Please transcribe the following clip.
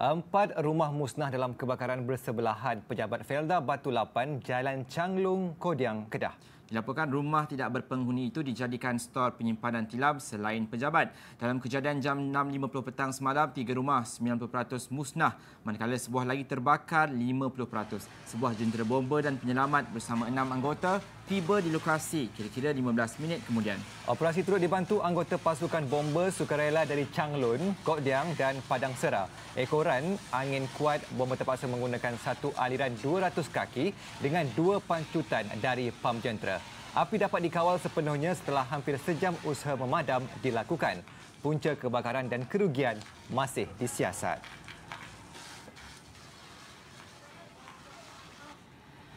Empat rumah musnah dalam kebakaran bersebelahan pejabat Felda Batu Lapan Jalan Changlung, Kodiang, Kedah. Dilaporkan rumah tidak berpenghuni itu dijadikan stor penyimpanan tilam selain pejabat. Dalam kejadian jam 6.50 petang semalam, tiga rumah 90% musnah. Manakala sebuah lagi terbakar 50%. Sebuah jentera bomba dan penyelamat bersama enam anggota tiba di lokasi kira-kira 15 minit kemudian. Operasi turut dibantu anggota pasukan bomba sukarela dari Changlun, Kodiang dan Padang Serah. Ekoran angin kuat bomba terpaksa menggunakan satu aliran 200 kaki dengan dua pancutan dari pam jentera. Api dapat dikawal sepenuhnya setelah hampir sejam usaha memadam dilakukan. Punca kebakaran dan kerugian masih disiasat.